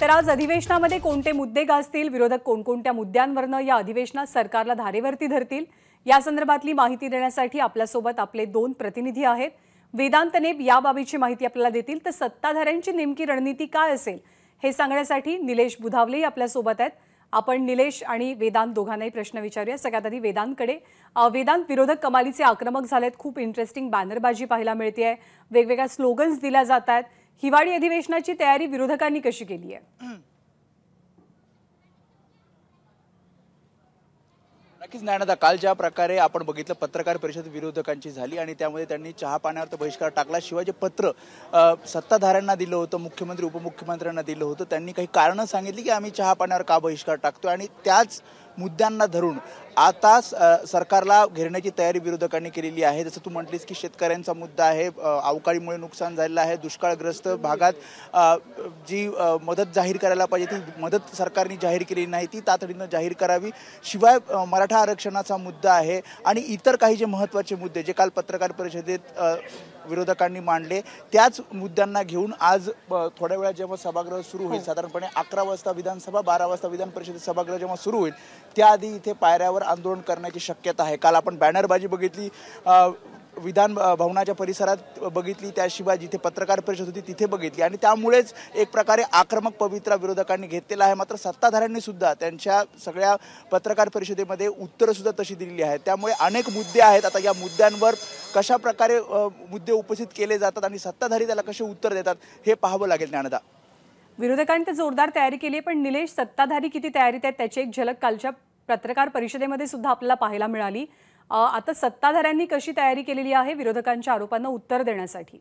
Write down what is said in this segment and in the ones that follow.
तर आज अधिवेशनामध्ये कोणते मुद्दे गाजतील विरोधक कोणकोणत्या मुद्द्यांवरनं या अधिवेशनात सरकारला धारेवरती धरतील या संदर्भातली माहिती देण्यासाठी आपल्यासोबत आपले दोन प्रतिनिधी आहेत वेदांत नेब याबाबीची माहिती आपल्याला देतील तर सत्ताधाऱ्यांची नेमकी रणनीती काय असेल हे सांगण्यासाठी निलेश बुधावलेही आपल्यासोबत आहेत आपण निलेश आणि वेदांत दोघांनाही प्रश्न विचारूया सगळ्यात आधी वेदांतकडे वेदांत विरोधक कमालीचे आक्रमक झालेत खूप इंटरेस्टिंग बॅनरबाजी पाहायला मिळते आहे वेगवेगळ्या स्लोगन्स दिल्या जात आहेत हिवाळी अधिवेशनाची तयारी विरोधकांनी कशी केली आहे नक्कीच ज्ञानदा काल ज्या प्रकारे आपण बघितलं पत्रकार परिषद विरोधकांची झाली आणि त्यामध्ये त्यांनी चहा पाण्यावर बहिष्कार टाकला शिवाय जे पत्र सत्ताधाऱ्यांना दिलं होतं मुख्यमंत्री उपमुख्यमंत्र्यांना दिलं होतं त्यांनी काही कारणं सांगितली की आम्ही चहा पाण्यावर का बहिष्कार टाकतो आणि त्याच मुद्द्यांना धरून आता सरकारला घेरण्याची तयारी विरोधकांनी केलेली आहे जसं तू म्हटलीस की शेतकऱ्यांचा मुद्दा आहे अवकाळीमुळे नुकसान झालेलं आहे दुष्काळग्रस्त भागात जी मदत जाहीर करायला पाहिजे ती मदत सरकारने जाहीर केलेली नाही ती तातडीनं जाहीर करावी शिवाय मराठा आरक्षणाचा मुद्दा आहे आणि इतर काही जे महत्त्वाचे मुद्दे जे काल पत्रकार परिषदेत विरोधकांनी मांडले त्याच मुद्द्यांना घेऊन आज थोड्या वेळा जेव्हा सभागृह सुरू होईल हो. साधारणपणे अकरा वाजता विधानसभा बारा वाजता विधान सभागृह जेव्हा सुरू होईल त्याआधी इथे पायऱ्यावर आंदोलन करण्याची शक्यता आहे काल आपण बॅनरबाजी बघितली विधान भवनाच्या परिसरात बघितली त्याशिवाय जिथे पत्रकार परिषद होती तिथे बघितली आणि त्यामुळेच एक प्रकारे आक्रमक पवित्रा विरोधकांनी घेतलेला आहे मात्र सत्ताधाऱ्यांनी सुद्धा त्यांच्या सगळ्या पत्रकार परिषदेमध्ये उत्तरंसुद्धा तशी दिलेली आहेत त्यामुळे अनेक मुद्दे आहेत आता या मुद्द्यांवर कशा प्रकारे मुद्दे उपस्थित केले जातात आणि सत्ताधारी त्याला कसे उत्तर देतात हे पाहावं लागेल ज्ञानदा विरोधकांनी तर जोरदार तयारी केली आहे पण निलेश सत्ताधारी किती तयारीत आहेत त्याची एक झलक कालच्या पत्रकार परिषदेमध्ये सुद्धा आपल्याला पाहायला मिळाली आता सत्ताधाऱ्यांनी कशी तयारी केलेली आहे विरोधकांच्या आरोपांना उत्तर देण्यासाठी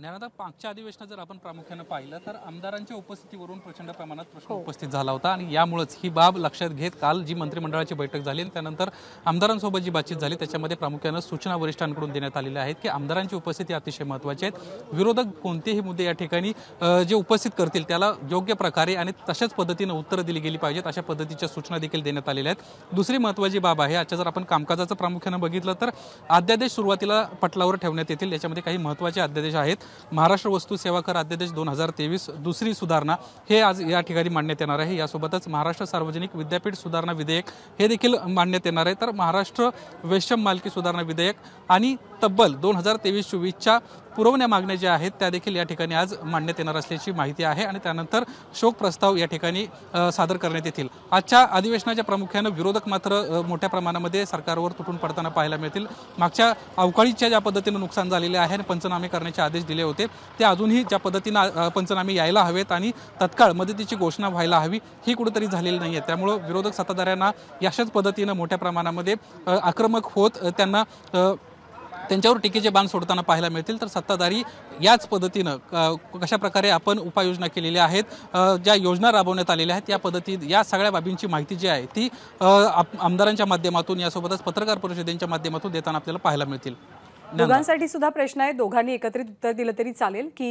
ज्ञानदा मागच्या अधिवेशनात जर आपण प्रामुख्यानं पाहिलं तर आमदारांच्या उपस्थितीवरून प्रचंड प्रमाणात प्रश्न हो. उपस्थित झाला होता आणि यामुळेच ही बाब लक्षात घेत काल जी मंत्रिमंडळाची बैठक झाली आणि त्यानंतर आमदारांसोबत जी बातचीत झाली त्याच्यामध्ये प्रामुख्यानं सूचना वरिष्ठांकडून देण्यात आलेल्या आहेत की आमदारांची उपस्थिती अतिशय महत्त्वाची आहेत विरोधक कोणतेही मुद्दे या ठिकाणी जे उपस्थित करतील त्याला योग्य प्रकारे आणि तशाच पद्धतीनं उत्तरं दिली गेली पाहिजेत अशा पद्धतीच्या सूचना देखील देण्यात आलेल्या आहेत दुसरी महत्त्वाची बाब आहे आजच्या जर आपण कामकाजाचं प्रामुख्यानं बघितलं तर अध्यादेश सुरुवातीला पटलावर ठेवण्यात येतील याच्यामध्ये काही महत्त्वाचे अध्यादेश आहेत महाराष्ट्र वस्तू सेवा कर अध्यादेश दोन हजार तेवीस दुसरी सुधारणा हे आज या ठिकाणी मांडण्यात येणार आहे यासोबतच महाराष्ट्र सार्वजनिक विद्यापीठ सुधारणा विधेयक हे देखील मांडण्यात येणार आहे तर महाराष्ट्र वैश्यम मालकी सुधारणा विधेयक आणि तब्बल दोन हजार तेवीस चोवीसच्या पुरवण्या मागण्या ज्या आहेत त्या देखील या ठिकाणी आज मांडण्यात येणार असल्याची माहिती आहे आणि त्यानंतर शोक प्रस्ताव या ठिकाणी सादर करण्यात येतील आजच्या अधिवेशनाच्या प्रामुख्यानं विरोधक मात्र मोठ्या प्रमाणामध्ये सरकारवर तुटून पडताना पाहायला मिळतील मागच्या अवकाळीच्या ज्या पद्धतीनं नुकसान झालेले आहे आणि पंचनामे करण्याचे आदेश दिले होते ते अजूनही ज्या पद्धतीनं पंचनामे यायला हवेत आणि तत्काळ मदतीची घोषणा व्हायला हवी ही कुठेतरी झालेली नाही आहे त्यामुळं विरोधक सत्ताधाऱ्यांना याशाच पद्धतीनं मोठ्या प्रमाणामध्ये आक्रमक होत त्यांना त्यांच्यावर टीकेचे बाण सोडताना पाहायला मिळतील तर सत्ताधारी याच पद्धतीनं कशाप्रकारे आपण उपाययोजना केलेल्या आहेत ज्या योजना राबवण्यात आलेल्या आहेत या पद्धतीत या सगळ्या बाबींची माहिती जी आहे ती आमदारांच्या माध्यमातून यासोबतच पत्रकार परिषदेच्या माध्यमातून देताना आपल्याला पाहायला मिळतील दोघांसाठी सुद्धा प्रश्न आहे दोघांनी एकत्रित उत्तर दिलं तरी चालेल की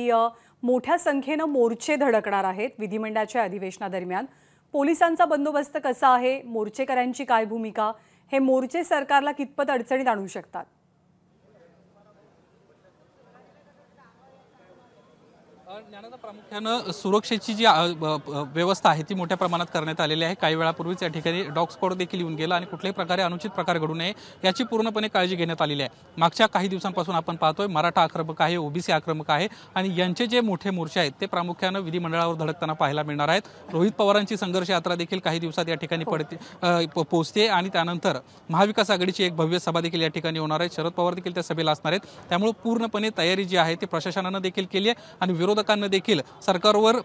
मोठ्या संख्येनं मोर्चे धडकणार आहेत विधिमंडळाच्या अधिवेशनादरम्यान पोलिसांचा बंदोबस्त कसा आहे मोर्चेकऱ्यांची काय भूमिका हे मोर्चे सरकारला कितपत अडचणीत आणू शकतात प्रामुख्यानं सुरक्षेची जी व्यवस्था आहे ती मोठ्या प्रमाणात करण्यात आलेली आहे काही वेळापूर्वीच या ठिकाणी डॉग स्कॉड देखील येऊन गेला आणि कुठल्याही प्रकारे अनुचित प्रकार घडू नये याची पूर्णपणे काळजी घेण्यात आलेली आहे मागच्या काही दिवसांपासून आपण पाहतोय मराठा आक्रमक आहे ओबीसी आक्रमक आहे आणि यांचे जे मोठे मोर्चे आहेत ते प्रामुख्यानं विधिमंडळावर धडकताना पाहायला मिळणार आहेत रोहित पवारांची संघर्ष यात्रा देखील काही दिवसात या ठिकाणी हो. पडते पोहोचते आणि त्यानंतर महाविकास आघाडीची एक भव्य सभा देखील या ठिकाणी होणार आहे शरद पवार देखील त्या सभेला असणार आहेत त्यामुळे पूर्णपणे तयारी जी आहे ती प्रशासनानं देखील केली आहे आणि विरोध विरोधकांना देखील सरकारवर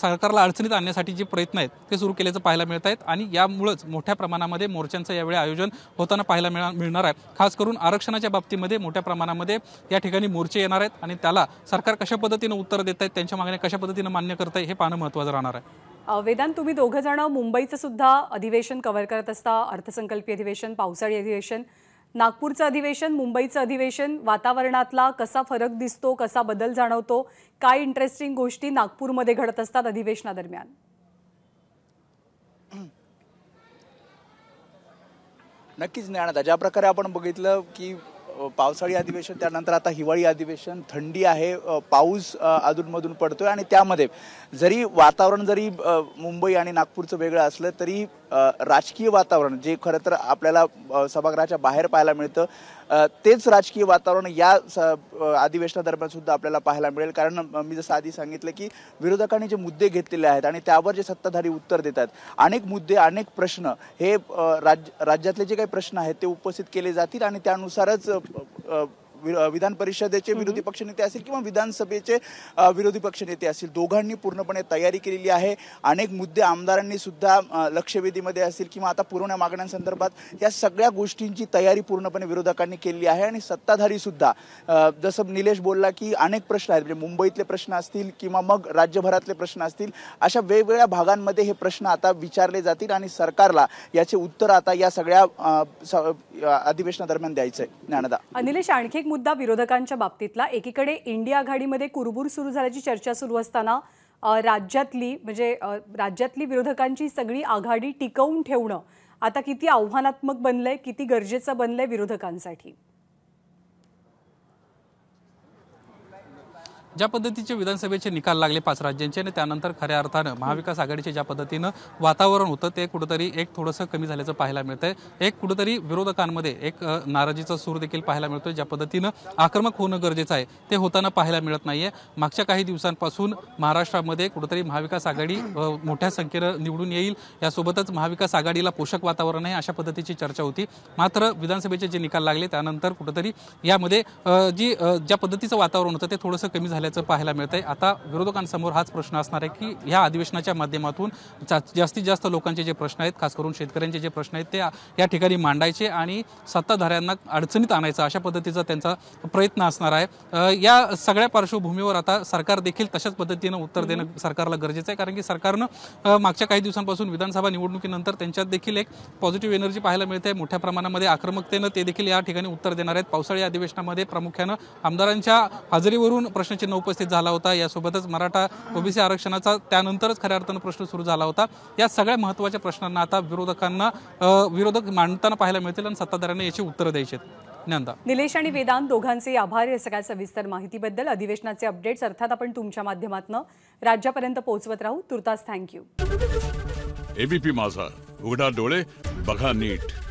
सरकारला अडचणीत आणण्यासाठी जे प्रयत्न आहेत ते सुरू केल्याचं पाहायला मिळत आहेत आणि यामुळंच मोठ्या प्रमाणामध्ये मोर्चांचं यावेळी आयोजन होताना पाहायला मिळा मिळणार आहे खास करून आरक्षणाच्या बाबतीमध्ये मोठ्या प्रमाणामध्ये या ठिकाणी मोर्चे येणार आहेत आणि त्याला सरकार कशा पद्धतीनं उत्तर देत आहेत त्यांच्या मागण्या कशा पद्धतीनं मान्य करत आहे हे पाहणं महत्त्वाचं राहणार आहे वेदांत तुम्ही दोघं जण मुंबईचं सुद्धा अधिवेशन कव्हर करत असता अर्थसंकल्पीय अधिवेशन पावसाळी अधिवेशन नागपूरचं अधिवेशन मुंबईचं अधिवेशन वातावरणातला कसा फरक दिसतो कसा बदल जाणवतो काय इंटरेस्टिंग गोष्टी नागपूरमध्ये घडत असतात अधिवेशनादरम्यान नक्कीच ज्ञानात ज्या प्रकारे आपण बघितलं की पावसाळी अधिवेशन त्यानंतर आता हिवाळी अधिवेशन थंडी आहे पाऊस अधूनमधून पडतोय आणि त्यामध्ये जरी वातावरण जरी मुंबई आणि नागपूरचं वेगळं असलं तरी राजकीय वातावरण जे खरं तर आपल्याला सभागृहाच्या बाहेर पाहायला मिळतं तेच राजकीय वातावरण या अधिवेशनादरम्यान सुद्धा आपल्याला पाहायला मिळेल कारण मी जसं आधी सांगितलं की विरोधकांनी जे मुद्दे घेतलेले आहेत आणि त्यावर जे सत्ताधारी उत्तर देतात अनेक मुद्दे अनेक प्रश्न हे राज्य राज्यातले जे काही प्रश्न आहेत ते उपस्थित केले जातील आणि त्यानुसारच विधान परिषदेचे विरोधी पक्षनेते असतील किंवा विधानसभेचे विरोधी पक्षनेते असतील दोघांनी पूर्णपणे तयारी केलेली आहे अनेक मुद्दे आमदारांनी सुद्धा लक्षवेधीमध्ये असतील किंवा आता पुरवण्या मागण्यांसंदर्भात या सगळ्या गोष्टींची तयारी पूर्णपणे विरोधकांनी केलेली आहे आणि सत्ताधारी सुद्धा जसं निलेश बोलला की अनेक प्रश्न आहेत म्हणजे मुंबईतले प्रश्न असतील किंवा मग राज्यभरातले प्रश्न असतील अशा वेगवेगळ्या भागांमध्ये हे प्रश्न आता विचारले जातील आणि सरकारला याचे उत्तर आता या सगळ्या अधिवेशनादरम्यान द्यायचं आहे ज्ञानदा निलेश आणखी मुद्दा विरोधकांच्या बाबतीतला एकीकडे इंडिया आघाडीमध्ये कुरबूर सुरू झाल्याची चर्चा सुरू असताना राज्यातली म्हणजे राज्यातली विरोधकांची सगळी आघाडी टिकवून ठेवणं आता किती आव्हानात्मक बनलंय किती गरजेचं बनलंय विरोधकांसाठी ज्या पद्धतीचे विधानसभेचे निकाल लागले पाच राज्यांचे आणि त्यानंतर खऱ्या अर्थानं महाविकास आघाडीचे ज्या पद्धतीनं वातावरण होतं ते कुठंतरी एक थोडंसं कमी झाल्याचं पाहायला मिळतंय एक कुठंतरी विरोधकांमध्ये एक नाराजीचा सूर देखील पाहायला मिळतोय ज्या पद्धतीनं आक्रमक होणं गरजेचं आहे ते होताना पाहायला मिळत नाहीये मागच्या काही दिवसांपासून महाराष्ट्रामध्ये कुठंतरी महाविकास आघाडी मोठ्या संख्येनं निवडून येईल यासोबतच महाविकास आघाडीला पोषक वातावरण आहे अशा पद्धतीची चर्चा होती मात्र विधानसभेचे जे निकाल लागले त्यानंतर कुठंतरी यामध्ये जी ज्या पद्धतीचं वातावरण होतं ते थोडंसं कमी झालं असल्याचं पाहायला मिळत आहे आता विरोधकांसमोर हाच प्रश्न असणार आहे की ह्या अधिवेशनाच्या माध्यमातून जास्तीत जास्त लोकांचे जे प्रश्न आहेत खास करून शेतकऱ्यांचे जे प्रश्न आहेत ते या ठिकाणी मांडायचे आणि सत्ताधाऱ्यांना अडचणीत आणायचा अशा पद्धतीचा त्यांचा प्रयत्न असणार आहे या सगळ्या पार्श्वभूमीवर आता सरकार देखील तशाच पद्धतीनं उत्तर देणं सरकारला गरजेचं आहे कारण की सरकारनं मागच्या काही दिवसांपासून विधानसभा निवडणुकीनंतर त्यांच्यात देखील एक पॉझिटिव्ह एनर्जी पाहायला मिळते मोठ्या प्रमाणामध्ये आक्रमकतेनं ते देखील या ठिकाणी उत्तर देणार आहेत पावसाळी अधिवेशनामध्ये प्रामुख्यानं आमदारांच्या हजेरीवरून प्रश्नचिन्ह उपस्थित झाला होता यासोबतच मराठा ओबीसी आरक्षणाचा त्यानंतरच खऱ्या अर्थानं प्रश्न सुरू झाला होता या सगळ्या महत्त्वाच्या प्रश्नांना आता विरोधकांना विरोधक मांडताना पाहायला मिळतील आणि सत्ताधाऱ्यांना याची उत्तरं द्यायची निलेश आणि वेदांत दोघांचे आभार या सगळ्या सविस्तर माहितीबद्दल अधिवेशनाचे अपडेट्स अर्थात आपण तुमच्या माध्यमातून राज्यापर्यंत पोहोचवत राहू तुर्तास थँक्यू एबीपी माझा उघडा डोळे बघा नीट